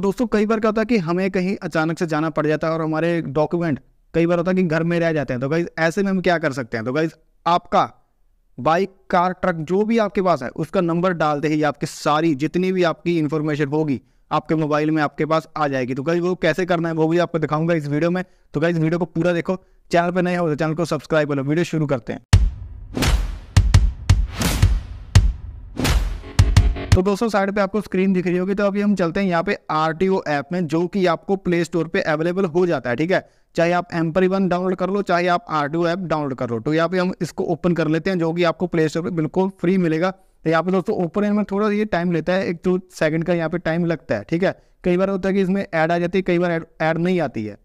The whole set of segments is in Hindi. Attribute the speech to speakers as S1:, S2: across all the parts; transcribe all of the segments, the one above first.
S1: तो दोस्तों कई बार क्या होता है कि हमें कहीं अचानक से जाना पड़ जाता है और हमारे डॉक्यूमेंट कई बार होता है कि घर में रह जाते हैं तो गाइज ऐसे में हम क्या कर सकते हैं तो गाइज आपका बाइक कार ट्रक जो भी आपके पास है उसका नंबर डालते ही आपकी सारी जितनी भी आपकी इन्फॉर्मेशन होगी आपके मोबाइल में आपके पास आ जाएगी तो गाइज वो कैसे करना है वो भी आपको दिखाऊंगा इस वीडियो में तो गाइज वीडियो को पूरा देखो चैनल पर नया हो तो चैनल को सब्सक्राइब करो वीडियो शुरू करते हैं तो दोस्तों साइड पे आपको स्क्रीन दिख रही होगी तो अभी हम चलते हैं यहाँ पे आर ऐप में जो कि आपको प्ले स्टोर पे अवेलेबल हो जाता है ठीक है चाहे आप एम्पर वन डाउनलोड कर लो चाहे आप आर ऐप डाउनलोड कर लो तो यहाँ पे हम इसको ओपन कर लेते हैं जो कि आपको प्ले स्टोर पर बिल्कुल फ्री मिलेगा तो यहाँ पे दोस्तों ओपन में थोड़ा ये टाइम लेता है एक दो सेकंड का यहाँ पे टाइम लगता है ठीक है कई बार होता है कि इसमें ऐड आ जाती है कई बार ऐड नहीं आती है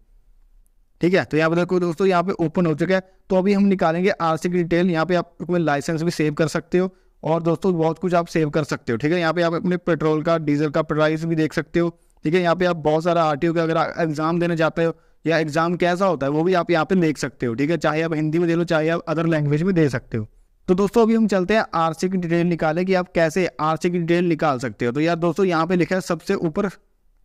S1: ठीक है तो यहाँ पे देखो दोस्तों यहाँ पे ओपन हो चुका है तो अभी हम निकालेंगे आरसी की डिटेल यहाँ पे आप लाइसेंस भी सेव कर सकते हो और दोस्तों बहुत कुछ आप सेव कर सकते हो ठीक है यहाँ पे आप अपने पेट्रोल का डीजल का प्राइस भी देख सकते हो ठीक है यहाँ पे आप बहुत सारा आर टी का अगर एग्जाम देने जाते हो या एग्जाम कैसा होता है वो भी आप यहाँ पे देख सकते हो ठीक है चाहे आप हिंदी में दे लो चाहे आप अदर लैंग्वेज में दे सकते हो तो दोस्तों अभी हम चलते हैं आर की डिटेल निकाले कि आप कैसे आर की डिटेल निकाल सकते हो तो यार दोस्तों यहाँ पे लिखा है सबसे ऊपर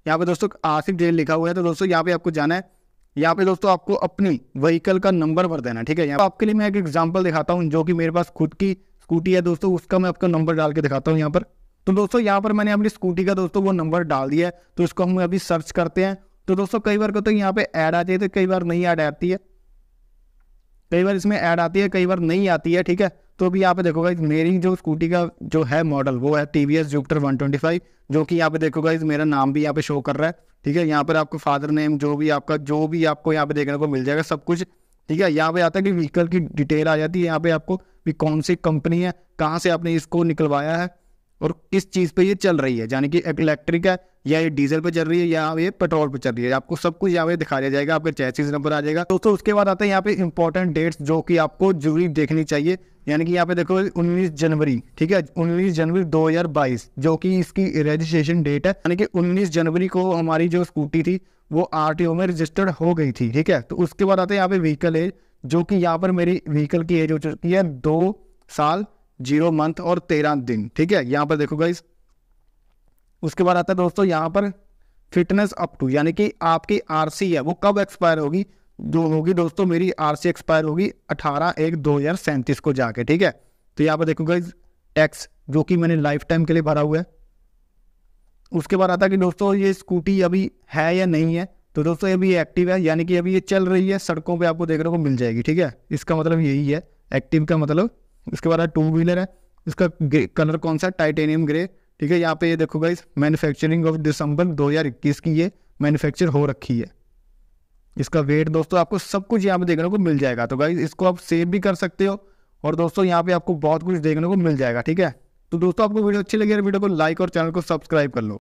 S1: यहाँ पे दोस्तों आरसी डिटेल लिखा हुआ है तो दोस्तों यहाँ पे आपको जाना है यहाँ पे दोस्तों आपको अपनी व्हीकल का नंबर भर देना ठीक है यहाँ आपके लिए मैं एक एग्जाम्पल दिखाता हूँ जो कि मेरे पास खुद की स्कूटी है दोस्तों उसका मैं आपको नंबर डाल के दिखाता हूँ यहाँ पर तो दोस्तों यहाँ पर मैंने अपनी स्कूटी का दोस्तों वो नंबर डाल दिया है तो इसको हम अभी सर्च करते हैं तो दोस्तों कई बार को तो यहाँ पे ऐड आ जाती है तो कई बार नहीं ऐड आती है कई बार इसमें ऐड आती है कई बार नहीं आती है ठीक है तो अभी यहाँ पे देखोगा मेरी जो स्कूटी का जो है मॉडल वो है T V S Jupiter one twenty five जो कि यहाँ पे देखोगा इस मेरा नाम भी यहाँ पे शो कर रहा है ठीक है यहाँ पर आपको फादर नेम जो भी आपका जो भी आपको यहाँ पे देखने को मिल जाएगा सब कुछ ठीक है यहाँ पे आता है कि व्हीकल की डिटेल आ जाती है यहाँ पे आपको भी कौन सी कंपनी है कहाँ से आपने इसको निकलवाया है और किस चीज़ पे ये चल रही है यानी कि इलेक्ट्रिक है या ये डीजल पे चल रही है या ये पेट्रोल पे चल रही है आपको सब कुछ यहाँ पे दिखा दिया जाएगा आपके चैसीज नंबर आ जाएगा दोस्तों उसके बाद आता है यहाँ पे इंपॉर्टेंट डेट्स जो कि आपको जरूरी देखनी चाहिए यानी कि यहाँ पे देखो 19 जनवरी ठीक है 19 जनवरी 2022 जो कि इसकी रजिस्ट्रेशन डेट है यानी कि 19 जनवरी को हमारी जो स्कूटी थी वो आर में रजिस्टर्ड हो गई थी ठीक है तो उसके बाद आते हैं यहाँ पे व्हीकल एज जो कि यहाँ पर मेरी व्हीकल की एज हो चुकी है दो साल जीरो मंथ और तेरह दिन ठीक है यहाँ पर देखो गाइस उसके बाद आता है दोस्तों यहाँ पर फिटनेस अप टू यानी कि आपकी आर है वो कब एक्सपायर होगी जो होगी दोस्तों मेरी आर एक्सपायर होगी अठारह एक दो हजार सैंतीस को जाके ठीक है तो यहाँ पर देखो गाइज टैक्स जो कि मैंने लाइफ टाइम के लिए भरा हुआ है उसके बाद आता है कि दोस्तों ये स्कूटी अभी है या नहीं है तो दोस्तों ये भी एक्टिव है यानी कि अभी ये चल रही है सड़कों पे आपको देखने को मिल जाएगी ठीक है इसका मतलब यही है एक्टिव का मतलब इसके बाद टू व्हीलर है इसका कलर कौन सा टाइटेनियम ग्रे ठीक है यहाँ पे ये देखो गाइस मैन्युफैक्चरिंग ऑफ दिसंबर 2021 की ये मैन्युफैक्चर हो रखी है इसका वेट दोस्तों आपको सब कुछ यहाँ पे देखने को मिल जाएगा तो गाइज इसको आप सेव भी कर सकते हो और दोस्तों यहाँ पे आपको बहुत कुछ देखने को मिल जाएगा ठीक है तो दोस्तों आपको वीडियो अच्छी लगी वीडियो को लाइक और चैनल को सब्सक्राइब कर लो